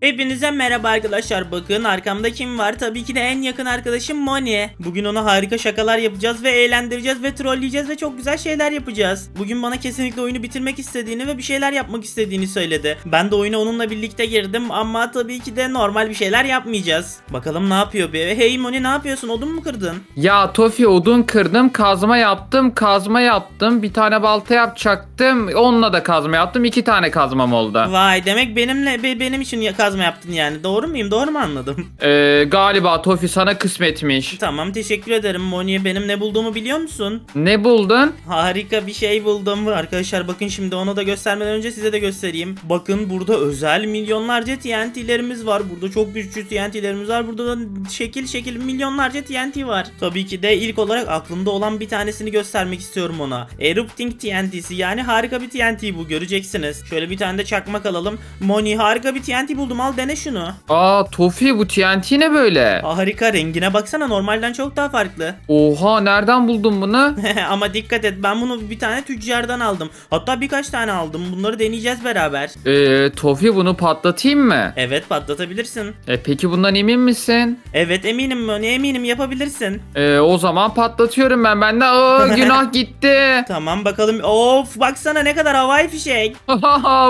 Hepinize merhaba arkadaşlar bakın arkamda kim var tabii ki de en yakın arkadaşım Moni Bugün ona harika şakalar yapacağız ve eğlendireceğiz ve trolleyeceğiz ve çok güzel şeyler yapacağız Bugün bana kesinlikle oyunu bitirmek istediğini ve bir şeyler yapmak istediğini söyledi Ben de oyuna onunla birlikte girdim ama tabii ki de normal bir şeyler yapmayacağız Bakalım ne yapıyor be hey Moni ne yapıyorsun odun mu kırdın? Ya Tofi odun kırdım kazma yaptım kazma yaptım bir tane balta yapacaktım onunla da kazma yaptım iki tane kazmam oldu Vay demek benimle be, benim için kazma kazma yaptın yani. Doğru muyum? Doğru mu anladım? Ee, galiba Tofi sana kısmetmiş. Tamam teşekkür ederim Moniye. Benim ne bulduğumu biliyor musun? Ne buldun? Harika bir şey buldum. Arkadaşlar bakın şimdi onu da göstermeden önce size de göstereyim. Bakın burada özel milyonlarca TNT'lerimiz var. Burada çok güçlü TNT'lerimiz var. Burada da şekil şekil milyonlarca TNT var. Tabii ki de ilk olarak aklımda olan bir tanesini göstermek istiyorum ona. Erupting TNT'si yani harika bir TNT bu göreceksiniz. Şöyle bir tane de çakmak alalım. Moni harika bir TNT buldum oğlum dene şunu. Aa Tofi bu TNT ne böyle? Aa, harika rengine baksana normalden çok daha farklı. Oha nereden buldun bunu? Ama dikkat et ben bunu bir tane tüccardan aldım. Hatta birkaç tane aldım. Bunları deneyeceğiz beraber. Ee Tofi bunu patlatayım mı? Evet patlatabilirsin. E peki bundan emin misin? Evet eminim ne eminim yapabilirsin. Ee o zaman patlatıyorum ben. Ben de aa günah gitti. tamam bakalım. Of baksana ne kadar havai fişek.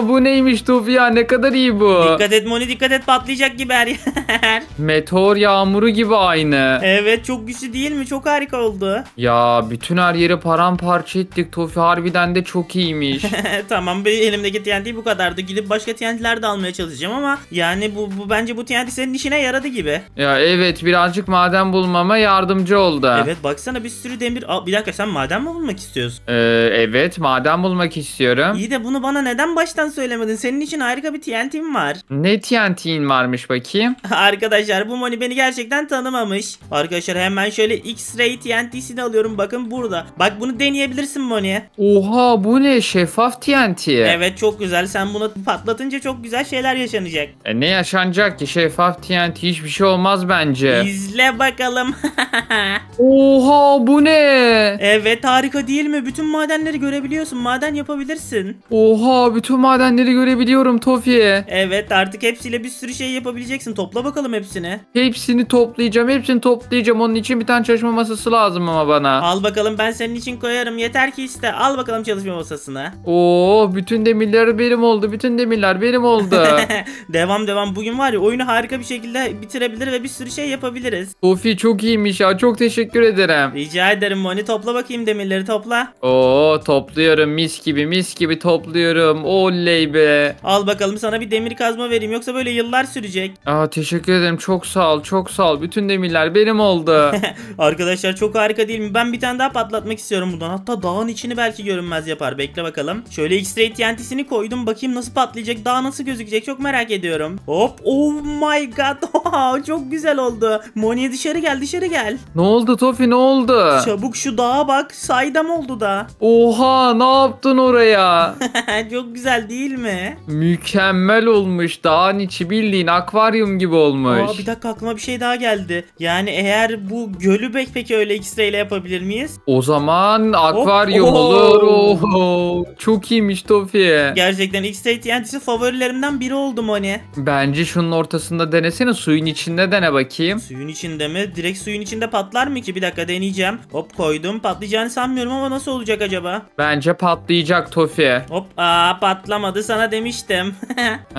bu neymiş Tofi ya ne kadar iyi bu. Dikkat et Moni dikkat et patlayacak gibi her yer. Meteor yağmuru gibi aynı. Evet çok güçlü değil mi? Çok harika oldu. Ya bütün her yeri paramparça ettik. Tofi harbiden de çok iyiymiş. tamam benim elimdeki TNT bu kadardı. Gidip başka TNT'ler de almaya çalışacağım ama yani bu, bu bence bu TNT senin işine yaradı gibi. Ya evet birazcık maden bulmama yardımcı oldu. Evet baksana bir sürü demir. Aa, bir dakika sen maden mi bulmak istiyorsun? Ee, evet maden bulmak istiyorum. İyi de bunu bana neden baştan söylemedin? Senin için harika bir TNT'm var. Ne TNT'in varmış bakayım. Arkadaşlar bu Moni beni gerçekten tanımamış. Arkadaşlar hemen şöyle X-Ray TNT'sini alıyorum bakın burada. Bak bunu deneyebilirsin Moni. Oha bu ne şeffaf TNT. Evet çok güzel sen bunu patlatınca çok güzel şeyler yaşanacak. E ne yaşanacak ki şeffaf TNT hiçbir şey olmaz bence. İzle bakalım. Oha bu ne? Evet harika değil mi? Bütün madenleri görebiliyorsun. Maden yapabilirsin. Oha bütün madenleri görebiliyorum Tofi. Evet artık hep hepsiyle bir sürü şey yapabileceksin. Topla bakalım hepsini. Hepsini toplayacağım. Hepsini toplayacağım. Onun için bir tane çalışma masası lazım ama bana. Al bakalım ben senin için koyarım. Yeter ki iste. Al bakalım çalışma masasını. Oo bütün demirler benim oldu. Bütün demirler benim oldu. devam devam. Bugün var ya oyunu harika bir şekilde bitirebilir ve bir sürü şey yapabiliriz. Sofi çok iyiymiş ya. Çok teşekkür ederim. Rica ederim Moni. Topla bakayım demirleri topla. Oo topluyorum. Mis gibi mis gibi topluyorum. Oley be. Al bakalım sana bir demir kazma vereyim. Yoksa Yoksa böyle yıllar sürecek. Aa teşekkür ederim. Çok sağ ol. Çok sağ ol. Bütün demirler benim oldu. Arkadaşlar çok harika değil mi? Ben bir tane daha patlatmak istiyorum buradan. Hatta dağın içini belki görünmez yapar. Bekle bakalım. Şöyle X-Ray TNT'sini koydum. Bakayım nasıl patlayacak. Dağ nasıl gözükecek. Çok merak ediyorum. Hop. Oh my god. çok güzel oldu. Moni dışarı gel. Dışarı gel. Ne oldu Tofi? Ne oldu? Çabuk şu dağa bak. Saydam oldu da. Oha. Ne yaptın oraya? çok güzel değil mi? Mükemmel olmuş. Daha Doğan içi bildiğin akvaryum gibi olmuş. Aa, bir dakika aklıma bir şey daha geldi. Yani eğer bu gölü peki öyle X-ray ile yapabilir miyiz? O zaman akvaryum Hop. olur. Oho. Çok iyiymiş Tofi. Gerçekten X-ray TNT'si favorilerimden biri oldum Moni. Bence şunun ortasında denesene suyun içinde dene bakayım. Suyun içinde mi? Direkt suyun içinde patlar mı ki? Bir dakika deneyeceğim. Hop koydum. Patlayacağını sanmıyorum ama nasıl olacak acaba? Bence patlayacak Tofi. Hop aa patlamadı sana demiştim. ee,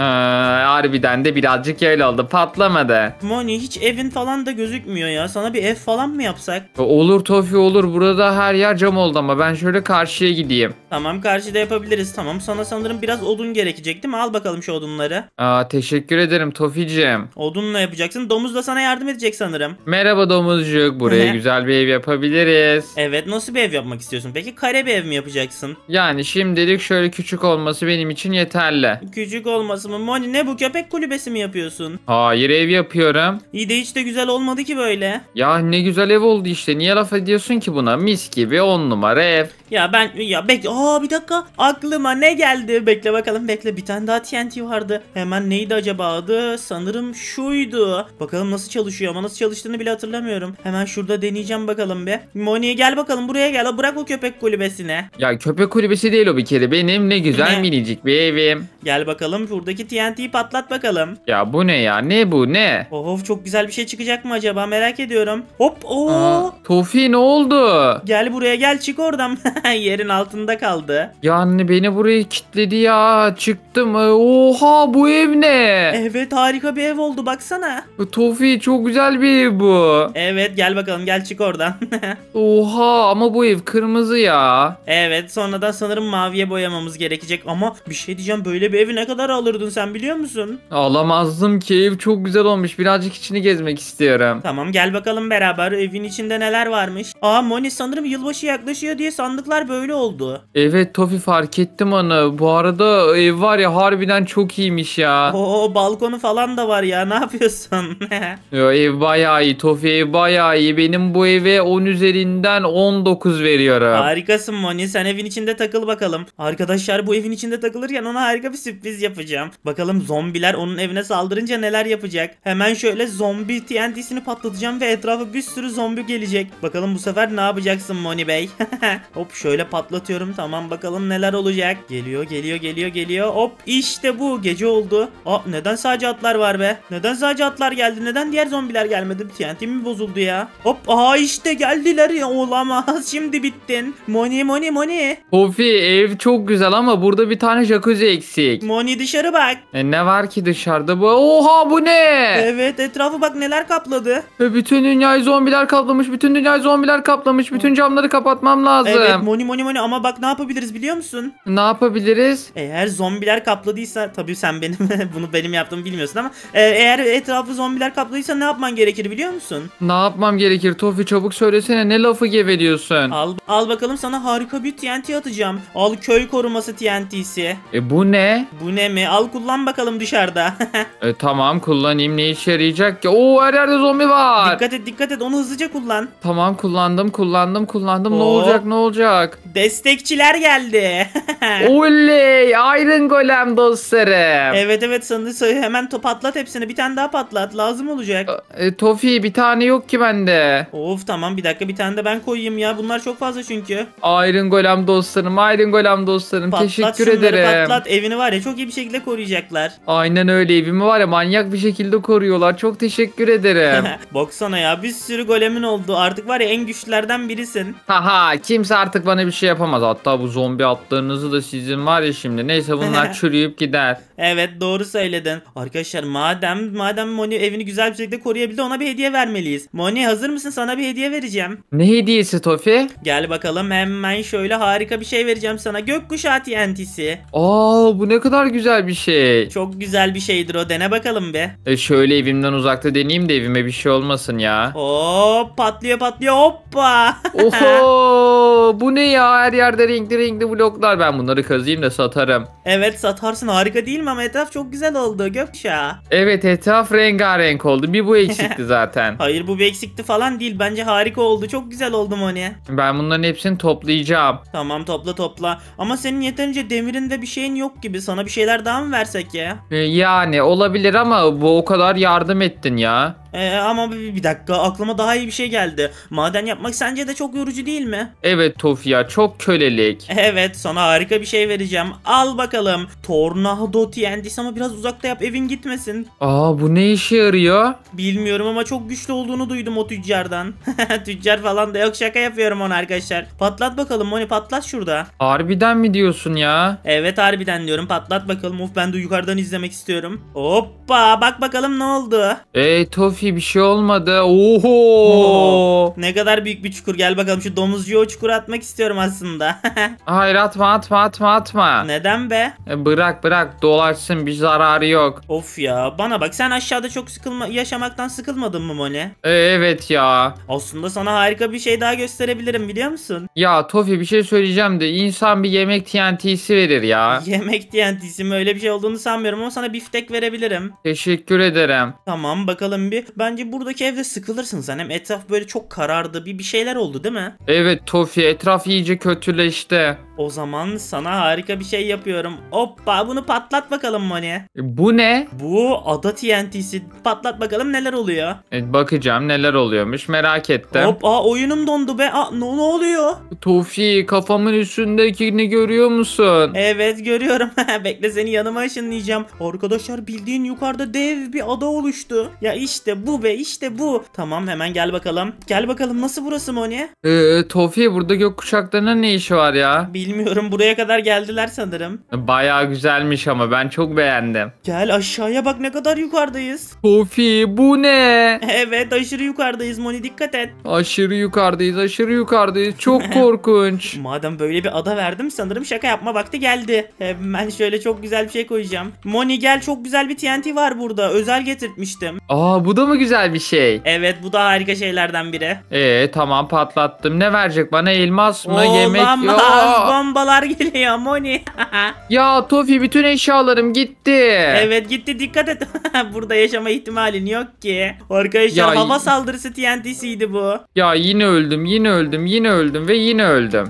Harbiden de birazcık öyle oldu. Patlamadı. Moni hiç evin falan da gözükmüyor ya. Sana bir ev falan mı yapsak? E, olur Tofi olur. Burada her yer cam oldu ama ben şöyle karşıya gideyim. Tamam karşıda yapabiliriz. Tamam sana sanırım biraz odun gerekecek değil mi? Al bakalım şu odunları. Aa, teşekkür ederim Tofi'cim. Odunla yapacaksın. Domuz da sana yardım edecek sanırım. Merhaba domuzcuk. Buraya güzel bir ev yapabiliriz. Evet nasıl bir ev yapmak istiyorsun? Peki kare bir ev mi yapacaksın? Yani şimdilik şöyle küçük olması benim için yeterli. Küçük olması mı? Moni ne bu köpek? köpek kulübesi mi yapıyorsun? Hayır ev yapıyorum. İyi de hiç de güzel olmadı ki böyle. Ya ne güzel ev oldu işte. Niye laf ediyorsun ki buna? Mis gibi on numara ev. Ya ben ya bekle. Aa bir dakika. Aklıma ne geldi? Bekle bakalım bekle. Bir tane daha TNT vardı. Hemen neydi acaba adı? Sanırım şuydu. Bakalım nasıl çalışıyor ama nasıl çalıştığını bile hatırlamıyorum. Hemen şurada deneyeceğim bakalım be. Moni gel bakalım buraya gel. Bırak o köpek kulübesine. Ya köpek kulübesi değil o bir kere. Benim ne güzel Ne? minicik bir evim. Gel bakalım şuradaki TNT'yi patlat patlat bakalım. Ya bu ne ya? Ne bu? Ne? Of çok güzel bir şey çıkacak mı acaba? Merak ediyorum. Hop. ooo. Aa, ne oldu? Gel buraya gel çık oradan. Yerin altında kaldı. Yani beni buraya kilitledi ya. Çıktım. Ee, oha bu ev ne? Evet harika bir ev oldu baksana. Tofi çok güzel bir ev bu. Evet gel bakalım gel çık oradan. Oha ama bu ev kırmızı ya. Evet sonra da sanırım maviye boyamamız gerekecek ama bir şey diyeceğim böyle bir evi ne kadar alırdın sen biliyor musun? alırdın? Alamazdım ki ev çok güzel olmuş. Birazcık içini gezmek istiyorum. Tamam gel bakalım beraber evin içinde neler varmış. Aa Moni sanırım yılbaşı yaklaşıyor diye sandıklar böyle oldu. Evet Tofi fark ettim onu. Bu arada ev var ya harbiden çok iyiymiş ya. Oo balkonu falan da var ya ne yapıyorsun? Yo, ev bayağı iyi Tofi ev bayağı iyi. Benim bu eve 10 üzerinden 19 veriyorum. Harikasın Moni sen evin içinde takıl bakalım. Arkadaşlar bu evin içinde takılırken ona harika bir sürpriz yapacağım. Bakalım zombi zombiler onun evine saldırınca neler yapacak? Hemen şöyle zombi TNT'sini patlatacağım ve etrafa bir sürü zombi gelecek. Bakalım bu sefer ne yapacaksın Moni Bey? Hop şöyle patlatıyorum. Tamam bakalım neler olacak. Geliyor geliyor geliyor geliyor. Hop işte bu. Gece oldu. Aa neden sadece atlar var be? Neden sadece atlar geldi? Neden diğer zombiler gelmedi? TNT mi bozuldu ya? Hop aha işte geldiler ya. Olamaz. Şimdi bittin. Moni Moni Moni. Kofi ev çok güzel ama burada bir tane jacuzzi eksik. Moni dışarı bak. E, ne var ki dışarıda? Bu Oha bu ne? Evet etrafı bak neler kapladı. Ve bütün dünyayı zombiler kaplamış. Bütün dünyayı zombiler kaplamış. Bütün camları kapatmam lazım. Evet moni moni moni ama bak ne yapabiliriz biliyor musun? Ne yapabiliriz? Eğer zombiler kapladıysa tabii sen benim bunu benim yaptığımı bilmiyorsun ama e, eğer etrafı zombiler kapladıysa ne yapman gerekir biliyor musun? Ne yapmam gerekir Tofi çabuk söylesene ne lafı geveliyorsun? Al, al bakalım sana harika bir TNT atacağım. Al köy koruması TNT'si. E bu ne? Bu ne mi? Al kullan bakalım dışarı dışarıda. e, tamam kullanayım ne işe yarayacak ki? Oo her yerde zombi var. Dikkat et dikkat et onu hızlıca kullan. Tamam kullandım kullandım kullandım Oo. ne olacak ne olacak? Destekçiler geldi. Oley Iron Golem dostlarım. Evet evet sanırsa hemen to patlat hepsini bir tane daha patlat lazım olacak. E, e, Tofi bir tane yok ki bende. Of tamam bir dakika bir tane de ben koyayım ya bunlar çok fazla çünkü. Iron Golem dostlarım Iron Golem dostlarım patlat teşekkür ederim. Patlat şunları patlat evini var ya çok iyi bir şekilde koruyacaklar. Aynen Aynen öyle evimi var ya manyak bir şekilde koruyorlar. Çok teşekkür ederim. Baksana ya bir sürü golemin oldu. Artık var ya en güçlerden birisin. Haha kimse artık bana bir şey yapamaz. Hatta bu zombi atlarınızı da sizin var ya şimdi. Neyse bunlar çürüyüp gider. Evet doğru söyledin. Arkadaşlar madem madem Moni evini güzel bir şekilde koruyabildi ona bir hediye vermeliyiz. Moni hazır mısın? Sana bir hediye vereceğim. Ne hediyesi Tofi? Gel bakalım hemen şöyle harika bir şey vereceğim sana. Gökkuşağı TNT'si. Aa bu ne kadar güzel bir şey. Çok güzel güzel bir şeydir o dene bakalım be. E şöyle evimden uzakta deneyeyim de evime bir şey olmasın ya. Oo patlıyor patlıyor hoppa. Oho. bu ne ya her yerde renkli renkli bloklar. Ben bunları kazıyım da satarım. Evet satarsın harika değil mi ama etraf çok güzel oldu Gökçe. Evet etraf rengarenk oldu. Bir bu eksikti zaten. Hayır bu bir eksikti falan değil. Bence harika oldu. Çok güzel oldu Moni. Ben bunların hepsini toplayacağım. Tamam topla topla. Ama senin yeterince demirin demirinde bir şeyin yok gibi. Sana bir şeyler daha mı versek ya? Ee, yani olabilir ama bu o kadar yardım ettin ya. Ee, ama bir, bir dakika aklıma daha iyi bir şey geldi. Maden yapmak sence de çok yorucu değil mi? Evet Tofia çok kölelik. Evet sana harika bir şey vereceğim. Al bakalım. Tornado TNT'si ama biraz uzakta yap evin gitmesin. Aa bu ne işe yarıyor? Bilmiyorum ama çok güçlü olduğunu duydum o tüccardan. Tüccar falan da yok şaka yapıyorum ona arkadaşlar. Patlat bakalım Moni patlat şurada. Harbiden mi diyorsun ya? Evet harbiden diyorum patlat bakalım. Of ben de yukarıdan izlemek istiyorum. Hoppa bak bakalım ne oldu. Ey ee, Tofya Sofi bir şey olmadı. Oho. ne kadar büyük bir çukur. Gel bakalım şu domuzcuya o çukura atmak istiyorum aslında. Hayır atma atma atma atma. Neden be? E, bırak bırak dolaşsın bir zararı yok. Of ya bana bak sen aşağıda çok sıkılma yaşamaktan sıkılmadın mı Mone? E, evet ya. Aslında sana harika bir şey daha gösterebilirim biliyor musun? Ya Tofi bir şey söyleyeceğim de insan bir yemek TNT'si verir ya. Yemek TNT'si mi öyle bir şey olduğunu sanmıyorum ama sana biftek verebilirim. Teşekkür ederim. Tamam bakalım bir. Bence buradaki evde sıkılırsın sen. Hani hem etraf böyle çok karardı. Bir bir şeyler oldu değil mi? Evet Tofi etraf iyice kötüleşti. O zaman sana harika bir şey yapıyorum. Hoppa bunu patlat bakalım Moni. E, bu ne? Bu ada TNT'si. Patlat bakalım neler oluyor. E, bakacağım neler oluyormuş merak ettim. Hop oyunum dondu be. Aa, ne, ne oluyor? Tofi kafamın üstündekini görüyor musun? Evet görüyorum. Bekle seni yanıma ışınlayacağım. Arkadaşlar bildiğin yukarıda dev bir ada oluştu. Ya işte bu be işte bu. Tamam hemen gel bakalım. Gel bakalım nasıl burası Moni? Ee, Tofi burada gökkuşaklarının ne işi var ya? Bilmiyorum buraya kadar geldiler sanırım. Baya güzelmiş ama ben çok beğendim. Gel aşağıya bak ne kadar yukarıdayız. Tofi bu ne? Evet aşırı yukarıdayız Moni dikkat et. Aşırı yukarıdayız aşırı yukarıdayız çok korkunç. Madem böyle bir ada verdim sanırım şaka yapma vakti geldi. Hemen şöyle çok güzel bir şey koyacağım. Moni gel çok güzel bir TNT var burada özel getirtmiştim. Aa bu da mu güzel bir şey? Evet bu da harika şeylerden biri. Ee tamam patlattım. Ne verecek bana? Elmas mı? Olamaz. Yemek? Olamaz. Bombalar geliyor Moni. ya Tofi bütün eşyalarım gitti. Evet gitti dikkat et. Burada yaşama ihtimalin yok ki. Arkadaşlar ya, hava saldırısı TNT'siydi bu. Ya yine öldüm yine öldüm yine öldüm ve yine öldüm.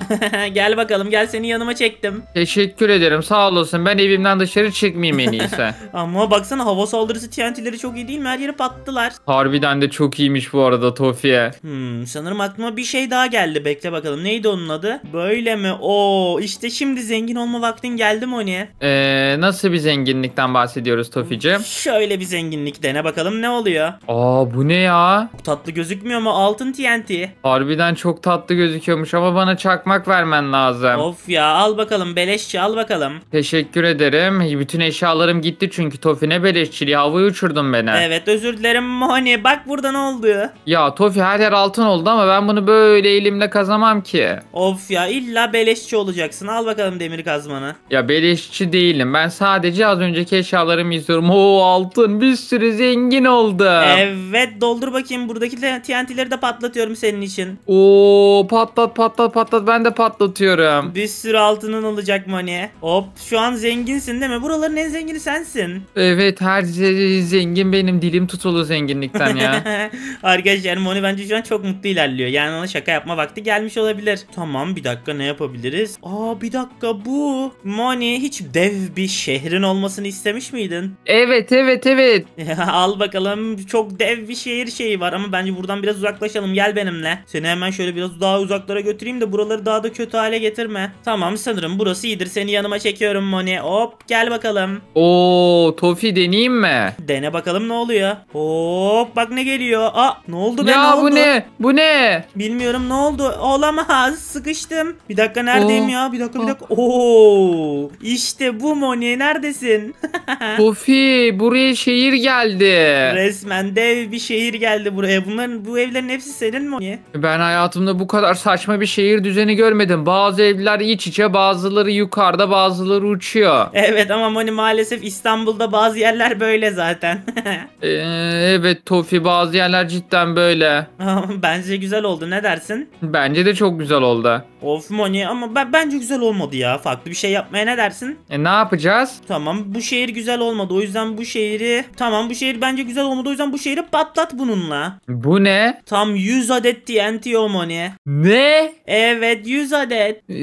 gel bakalım gel seni yanıma çektim. Teşekkür ederim sağ olasın. Ben evimden dışarı çıkmayayım en iyisi. Ama baksana hava saldırısı TNT'leri çok iyi değil mi? Her yeri pattılar süper. Harbiden de çok iyiymiş bu arada Tofi'ye. Hmm, sanırım aklıma bir şey daha geldi. Bekle bakalım. Neydi onun adı? Böyle mi? Oo işte şimdi zengin olma vaktin geldi Moni. Ee, nasıl bir zenginlikten bahsediyoruz Tofi'cim? Hmm, şöyle bir zenginlik dene bakalım ne oluyor? Aa bu ne ya? Bu tatlı gözükmüyor mu? Altın TNT. Harbiden çok tatlı gözüküyormuş ama bana çakmak vermen lazım. Of ya al bakalım beleşçi al bakalım. Teşekkür ederim. Bütün eşyalarım gitti çünkü Tofi ne beleşçiliği havaya uçurdun beni. Evet özür dilerim Moni hani bak burada ne oldu? Ya Tofi her yer altın oldu ama ben bunu böyle elimle kazamam ki. Of ya illa beleşçi olacaksın. Al bakalım demir kazmanı. Ya beleşçi değilim. Ben sadece az önceki eşyalarımı izliyorum. Oo altın bir sürü zengin oldu. Evet doldur bakayım buradaki TNT'leri de patlatıyorum senin için. Oo patlat patlat patlat ben de patlatıyorum. Bir sürü altının olacak Moni. Hop şu an zenginsin değil mi? Buraların en zengini sensin. Evet her zengin benim dilim tutulu zengin zenginlikten ya. Arkadaşlar Moni bence şu an çok mutlu ilerliyor. Yani ona şaka yapma vakti gelmiş olabilir. Tamam bir dakika ne yapabiliriz? Aa bir dakika bu. Moni hiç dev bir şehrin olmasını istemiş miydin? Evet evet evet. Al bakalım çok dev bir şehir şeyi var ama bence buradan biraz uzaklaşalım gel benimle. Seni hemen şöyle biraz daha uzaklara götüreyim de buraları daha da kötü hale getirme. Tamam sanırım burası iyidir seni yanıma çekiyorum Moni. Hop gel bakalım. Oo Tofi deneyeyim mi? Dene bakalım ne oluyor. Oo Hop bak ne geliyor. Aa ne oldu be ya, ne oldu? bu ne? Bu ne? Bilmiyorum ne oldu. Olamaz. Sıkıştım. Bir dakika neredeyim Oo. Oh. ya? Bir dakika bir oh. dakika. Oo. İşte bu Moni neredesin? Buffy buraya şehir geldi. Resmen dev bir şehir geldi buraya. Bunların bu evlerin hepsi senin Moni. Ben hayatımda bu kadar saçma bir şehir düzeni görmedim. Bazı evler iç içe, bazıları yukarıda, bazıları uçuyor. Evet ama Moni maalesef İstanbul'da bazı yerler böyle zaten. ee, Evet Tofi bazı yerler cidden böyle. Bence güzel oldu ne dersin? Bence de çok güzel oldu. Of Moni ama ben, bence güzel olmadı ya. Farklı bir şey yapmaya ne dersin? E ne yapacağız? Tamam bu şehir güzel olmadı. O yüzden bu şehri... Tamam bu şehir bence güzel olmadı. O yüzden bu şehri patlat bununla. Bu ne? Tam 100 adet TNT o Ne? Evet 100 adet. Ee,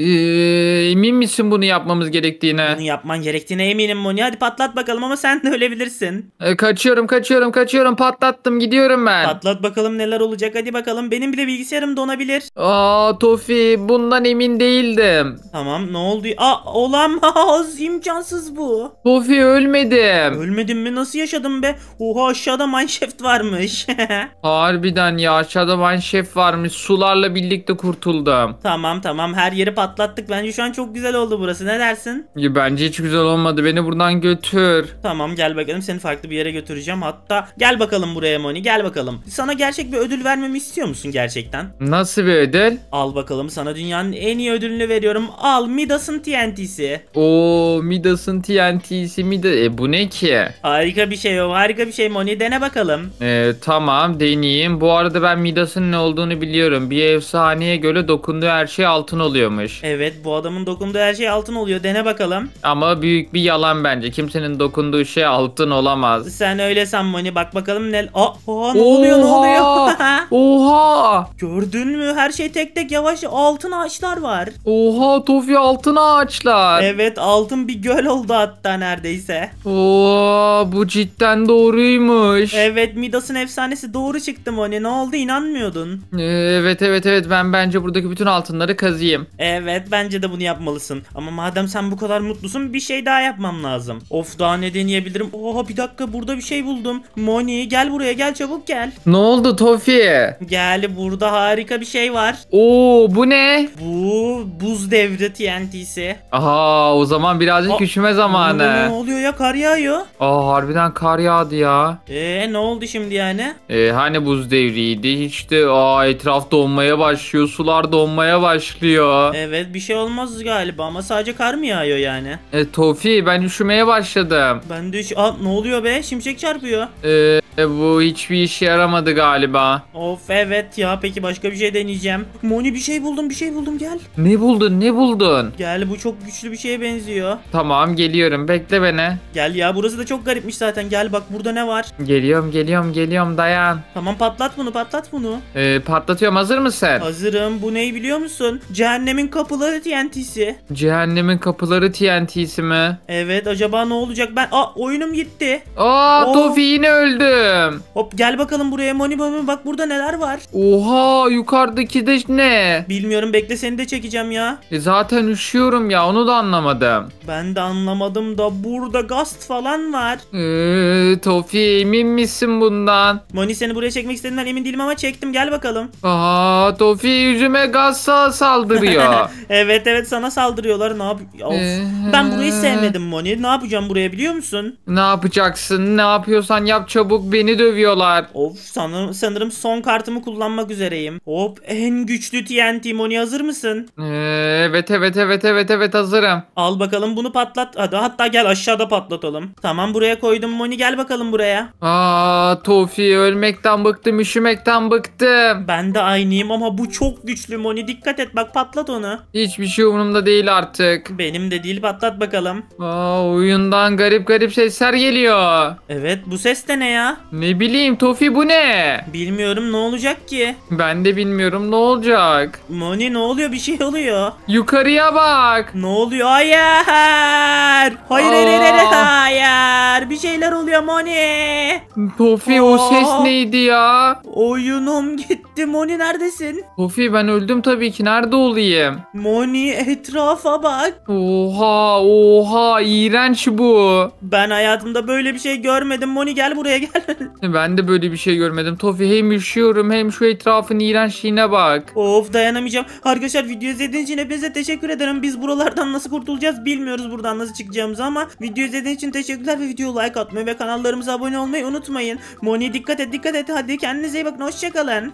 emin misin bunu yapmamız gerektiğine? Bunu yapman gerektiğine eminim Moni. Hadi patlat bakalım ama sen de ölebilirsin. E, kaçıyorum kaçıyorum kaçıyorum patlattım gidiyorum ben. Patlat bakalım neler olacak hadi bakalım. Benim bile bilgisayarım donabilir. Aa Tofi bunun olduğundan emin değildim. Tamam ne oldu? Aa olamaz imkansız bu. Sofi ölmedim. Ölmedim mi nasıl yaşadım be? Oha aşağıda manşeft varmış. Harbiden ya aşağıda manşeft varmış. Sularla birlikte kurtuldum. Tamam tamam her yeri patlattık. Bence şu an çok güzel oldu burası ne dersin? Ya, bence hiç güzel olmadı. Beni buradan götür. Tamam gel bakalım seni farklı bir yere götüreceğim. Hatta gel bakalım buraya Moni gel bakalım. Sana gerçek bir ödül vermemi istiyor musun gerçekten? Nasıl bir ödül? Al bakalım sana dünya dünyanın en iyi ödülünü veriyorum. Al Midas'ın TNT'si. Oo Midas'ın TNT'si Midas. E bu ne ki? Harika bir şey o. Harika bir şey Moni. Dene bakalım. E, tamam deneyeyim. Bu arada ben Midas'ın ne olduğunu biliyorum. Bir efsaneye göre dokunduğu her şey altın oluyormuş. Evet bu adamın dokunduğu her şey altın oluyor. Dene bakalım. Ama büyük bir yalan bence. Kimsenin dokunduğu şey altın olamaz. Sen öyle san Moni. Bak bakalım ne... Aa, aa, ne Oha! oluyor ne oluyor? Oha! Gördün mü? Her şey tek tek yavaş altına ağaçlar var. Oha Tofi altın ağaçlar. Evet altın bir göl oldu hatta neredeyse. Oo bu cidden doğruymuş. Evet Midas'ın efsanesi doğru çıktı Moni. Ne oldu inanmıyordun. Evet evet evet ben bence buradaki bütün altınları kazıyım. Evet bence de bunu yapmalısın. Ama madem sen bu kadar mutlusun bir şey daha yapmam lazım. Of daha ne deneyebilirim? Oha bir dakika burada bir şey buldum. Moni gel buraya gel çabuk gel. Ne oldu Tofi? Gel burada harika bir şey var. Oo bu ne? bu buz devri TNT'si. Aha o zaman birazcık Aa, üşüme zamanı. Ne, oluyor ya kar yağıyor. Aa harbiden kar yağdı ya. Eee ne oldu şimdi yani? Ee, hani buz devriydi işte aa etraf donmaya başlıyor sular donmaya başlıyor. Evet bir şey olmaz galiba ama sadece kar mı yağıyor yani? E Tofi ben üşümeye başladım. Ben de üş... Aa, ne oluyor be şimşek çarpıyor. Eee e bu hiçbir işe yaramadı galiba. Of evet ya peki başka bir şey deneyeceğim. Moni bir şey buldum bir şey buldum gel. Ne buldun ne buldun? Gel bu çok güçlü bir şeye benziyor. Tamam geliyorum bekle beni. Gel ya burası da çok garipmiş zaten gel bak burada ne var? Geliyorum geliyorum geliyorum dayan. Tamam patlat bunu patlat bunu. Ee, patlatıyorum hazır mısın? Hazırım bu neyi biliyor musun? Cehennemin kapıları TNT'si. Cehennemin kapıları TNT'si mi? Evet acaba ne olacak ben... Aa oyunum gitti. Aa Tofi yine öldü. Gördüm. Hop gel bakalım buraya Moni Moni bak burada neler var. Oha yukarıdaki de ne? Bilmiyorum bekle seni de çekeceğim ya. E zaten üşüyorum ya onu da anlamadım. Ben de anlamadım da burada gast falan var. Ee, Tofi emin misin bundan? Moni seni buraya çekmek istediğinden emin değilim ama çektim gel bakalım. Aha Tofi yüzüme gaz saldırıyor. evet evet sana saldırıyorlar ne yap? Ee... Ben burayı sevmedim Moni. Ne yapacağım buraya biliyor musun? Ne yapacaksın? Ne yapıyorsan yap çabuk bir beni dövüyorlar. Of sanırım, sanırım son kartımı kullanmak üzereyim. Hop en güçlü TNT Moni hazır mısın? Ee, evet evet evet evet evet hazırım. Al bakalım bunu patlat. Hadi hatta gel aşağıda patlatalım. Tamam buraya koydum Moni gel bakalım buraya. Aa Tofi ölmekten bıktım üşümekten bıktım. Ben de aynıyım ama bu çok güçlü Moni dikkat et bak patlat onu. Hiçbir şey umurumda değil artık. Benim de değil patlat bakalım. Aa oyundan garip garip sesler geliyor. Evet bu ses de ne ya? Ne bileyim Tofi bu ne? Bilmiyorum ne olacak ki? Ben de bilmiyorum ne olacak. Moni ne oluyor bir şey oluyor. Yukarıya bak. Ne oluyor? Hayır. Hayır hayır hayır, hayır, hayır. Bir şeyler oluyor Moni. Tofi o ses neydi ya? Oyunum gitti. Moni neredesin? Tofi ben öldüm tabii ki. Nerede olayım? Moni etrafa bak. Oha oha iğrenç bu. Ben hayatımda böyle bir şey görmedim. Moni gel buraya gel ben de böyle bir şey görmedim. Tofi hem üşüyorum hem şu etrafın iğrençliğine bak. Of dayanamayacağım. Arkadaşlar video izlediğiniz için hepinize teşekkür ederim. Biz buralardan nasıl kurtulacağız bilmiyoruz buradan nasıl çıkacağımızı ama video izlediğiniz için teşekkürler ve videoyu like atmayı ve kanallarımıza abone olmayı unutmayın. Moni dikkat et dikkat et hadi kendinize iyi bakın hoşçakalın.